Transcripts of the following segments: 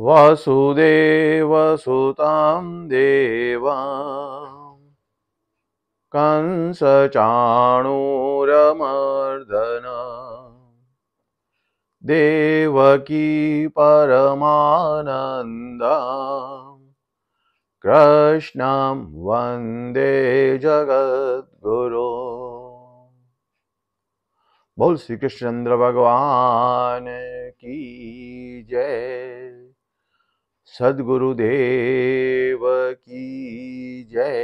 वसुदेवसुतां देवा कंसचाणूरमर्दन देवकी परमानन्दा कृष्णं वन्दे जगद्गुरो बोल श्री कृष्णचंद्र भगवान की जय सद्गुरुदेव की जय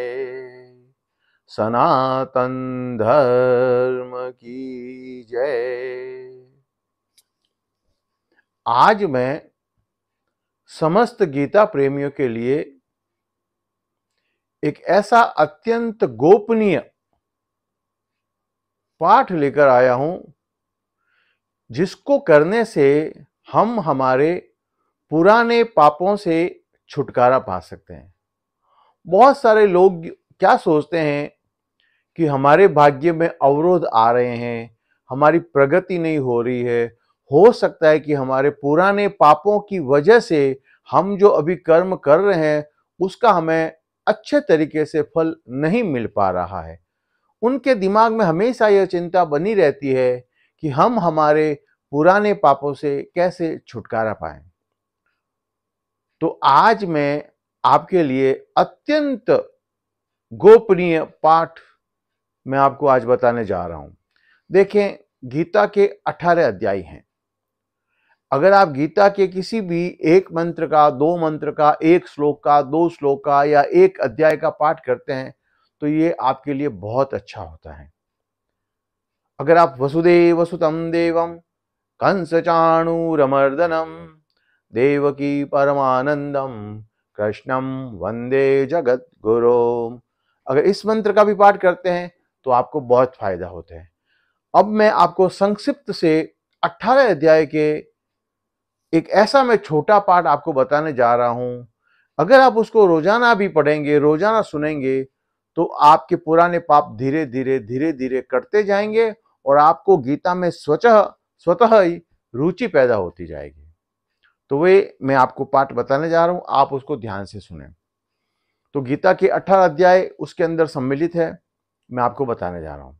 सनातन धर्म की जय आज मैं समस्त गीता प्रेमियों के लिए एक ऐसा अत्यंत गोपनीय पाठ लेकर आया हूं जिसको करने से हम हमारे पुराने पापों से छुटकारा पा सकते हैं बहुत सारे लोग क्या सोचते हैं कि हमारे भाग्य में अवरोध आ रहे हैं हमारी प्रगति नहीं हो रही है हो सकता है कि हमारे पुराने पापों की वजह से हम जो अभी कर्म कर रहे हैं उसका हमें अच्छे तरीके से फल नहीं मिल पा रहा है उनके दिमाग में हमेशा यह चिंता बनी रहती है कि हम हमारे पुराने पापों से कैसे छुटकारा पाएं तो आज मैं आपके लिए अत्यंत गोपनीय पाठ मैं आपको आज बताने जा रहा हूं देखें गीता के अठारह अध्याय हैं अगर आप गीता के किसी भी एक मंत्र का दो मंत्र का एक श्लोक का दो श्लोक का या एक अध्याय का पाठ करते हैं तो ये आपके लिए बहुत अच्छा होता है अगर आप वसुदेव वसुतम देवम कंस चाणूरमर्दनम देवकी परमानंदम कृष्णम वंदे जगत गुरु अगर इस मंत्र का भी पाठ करते हैं तो आपको बहुत फायदा होता है अब मैं आपको संक्षिप्त से 18 अध्याय के एक ऐसा मैं छोटा पाठ आपको बताने जा रहा हूं अगर आप उसको रोजाना भी पढ़ेंगे रोजाना सुनेंगे तो आपके पुराने पाप धीरे धीरे धीरे धीरे कटते जाएंगे और आपको गीता में स्वतः स्वतः ही रुचि पैदा होती जाएगी तो वे मैं आपको पाठ बताने जा रहा हूँ आप उसको ध्यान से सुने तो गीता के अठारह अध्याय उसके अंदर सम्मिलित है मैं आपको बताने जा रहा हूँ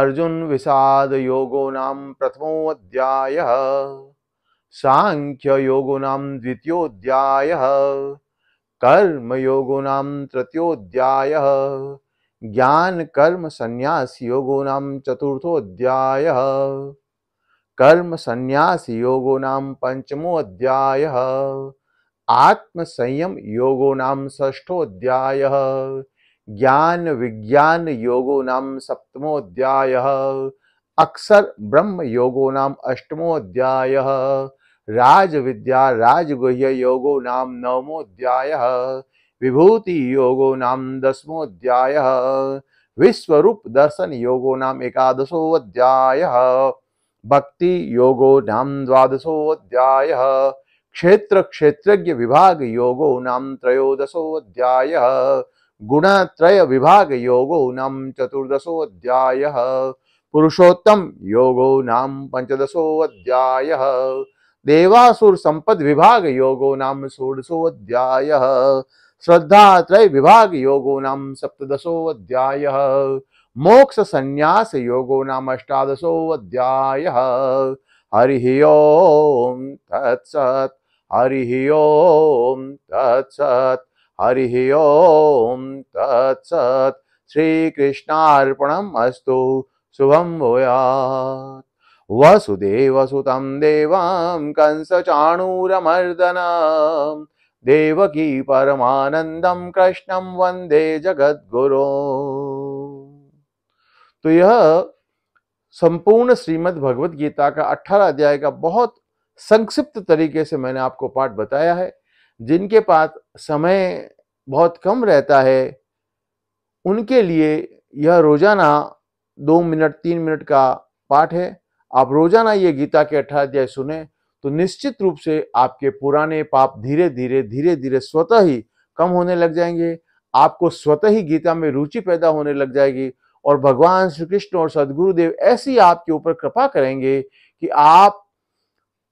अर्जुन विषाद योगो नाम प्रथमो अध्याय सांख्य योगो नाम द्वितीयोध्याय कर्म योगो नाम तृतीयोध्याय ज्ञान कर्म संन्यास योगो नाम चतुर्थोध्याय कर्म संन्यास योगो नाम पंचमो अध्याय आत्म संयम योगो नाम ष्ठो अध्याय ज्ञान विज्ञान योगो नाम सप्तमो अध्याय अक्षर ब्रह्म योगो नाम अष्टमो अध्याय राज विद्या राजगुह्य योगो नाम नवमो अध्याय विभूति योगो नाम दसमो अध्याय विश्वरूप दर्शन योगो नाम एकादशो अध्याय भक्ति योगो नाम अध्याय क्षेत्र क्षेत्रज्ञ विभाग योगो नाम गुण त्रय विभाग योगो नाम अध्याय पुरुषोत्तम योगो नाम पंचदशोध्याय देवासुर संपद विभाग योगो नाम षोडशोध्याय त्रय विभाग योगो नाम अध्याय मोक्ष संन्यास योगो नाम अष्टादशो अध्याय हरि ओम तत्सत हरि ओम तत्सत हरि ओम तत्सत श्री कृष्णार्पणम अस्तु शुभम भूयात् वसुदेवसुतं देवां कंसचाणूरमर्दनम् देवकी परमानंदम कृष्णम वंदे जगद्गुरो तो यह संपूर्ण श्रीमद् भगवत गीता का अठारह अध्याय का बहुत संक्षिप्त तरीके से मैंने आपको पाठ बताया है जिनके पास समय बहुत कम रहता है उनके लिए यह रोजाना दो मिनट तीन मिनट का पाठ है आप रोजाना ये गीता के अठारह अध्याय सुने तो निश्चित रूप से आपके पुराने पाप धीरे धीरे धीरे धीरे स्वतः ही कम होने लग जाएंगे आपको स्वतः ही गीता में रुचि पैदा होने लग जाएगी और भगवान श्री कृष्ण और सदगुरुदेव ऐसी आपके ऊपर कृपा करेंगे कि आप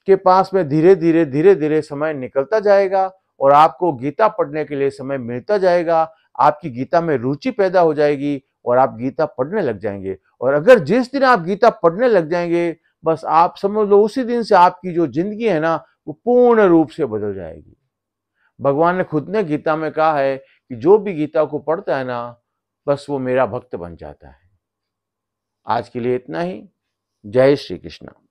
के पास में धीरे धीरे धीरे धीरे समय निकलता जाएगा और आपको गीता पढ़ने के लिए समय मिलता जाएगा आपकी गीता में रुचि पैदा हो जाएगी और आप गीता पढ़ने लग जाएंगे और अगर जिस दिन आप गीता पढ़ने लग जाएंगे बस आप समझ लो उसी दिन से आपकी जो जिंदगी है ना वो पूर्ण रूप से बदल जाएगी भगवान ने खुद ने गीता में कहा है कि जो भी गीता को पढ़ता है ना बस वो मेरा भक्त बन जाता है आज के लिए इतना ही जय श्री कृष्णा